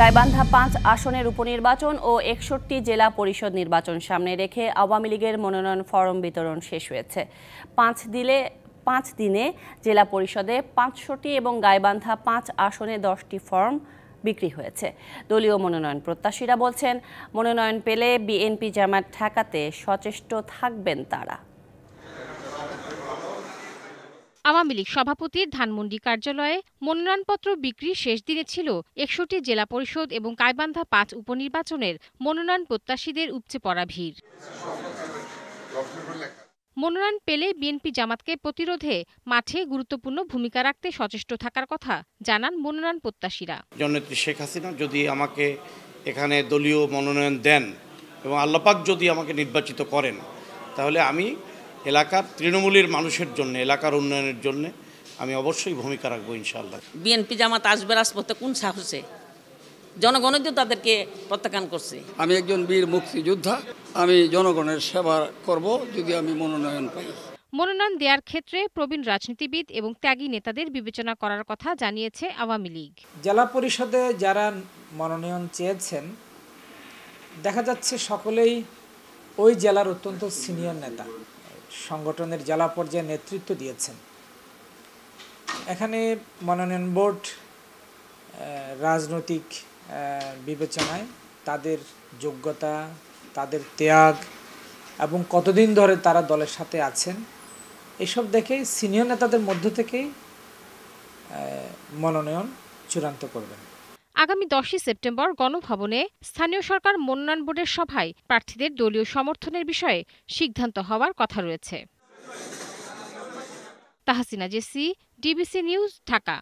গাইবান্ধা পাঁচ আসনের উপনির্বাচন ও একষট্টি জেলা পরিষদ নির্বাচন সামনে রেখে আওয়ামী লীগের মনোনয়ন ফরম বিতরণ শেষ হয়েছে পাঁচ দিলে পাঁচ দিনে জেলা পরিষদে পাঁচশোটি এবং গাইবান্ধা পাঁচ আসনে দশটি ফর্ম বিক্রি হয়েছে দলীয় মনোনয়ন প্রত্যাশীরা বলছেন মনোনয়ন পেলে বিএনপি জামাত ঠেকাতে সচেষ্ট থাকবেন তারা আওয়ামী লীগ সভাপতির ধানমন্ডি কার্যালয়ে মনোনয়নপত্র বিক্রির শেষ দিনে ছিল একষট্টি জেলা পরিষদ এবং কাইবান্ধা পাঁচ উপনির্বাচনের মনোনয়ন প্রত্যাশীদের উপচে পড়া ভিড় মনোনয়ন পেলে বিএনপি জামাতকে প্রতিরোধে মাঠে গুরুত্বপূর্ণ ভূমিকা রাখতে সচেষ্ট থাকার কথা জানান মনোনয়ন প্রত্যাশীরা জননেত্রী শেখ হাসিনা যদি আমাকে এখানে দলীয় মনোনয়ন দেন এবং আল্লাপাক যদি আমাকে নির্বাচিত করেন তাহলে আমি এলাকার তৃণমূলের মানুষের জন্য এলাকার উন্নয়নের জন্য আমি অবশ্যই ভূমিকা রাখবো ইনশাল্লাহ বিএনপি জামাত আসবে রাজপথে কোন সাহসে জনগণের তো তাদেরকে প্রত্যাখ্যান করছে আমি একজন বীর মুক্তিযোদ্ধা আমি জনগণের সেবা করব যদি আমি মনোনয়ন পাই মনোনয়ন দেওয়ার ক্ষেত্রে প্রবীণ রাজনীতিবিদ এবং ত্যাগী নেতাদের বিবেচনা করার কথা জানিয়েছে আওয়ামী লীগ জেলা পরিষদে যারা মনোনয়ন চেয়েছেন দেখা যাচ্ছে সকলেই ওই জেলার অত্যন্ত সিনিয়র নেতা সংগঠনের জেলা পর্যায়ে নেতৃত্ব দিয়েছেন এখানে মনোনয়ন বোর্ড রাজনৈতিক বিবেচনায় তাদের যোগ্যতা তাদের ত্যাগ এবং কতদিন ধরে তারা দলের সাথে আছেন এসব দেখে সিনিয়র নেতাদের মধ্য থেকেই মনোনয়ন চূড়ান্ত করবেন আগামী দশই সেপ্টেম্বর গণভবনে স্থানীয় সরকার মনোনয়ন বোর্ডের সভায় প্রার্থীদের দলীয় সমর্থনের বিষয়ে সিদ্ধান্ত হওয়ার কথা রয়েছে তাহসিনা জেসি ডিবিসি নিউজ ঢাকা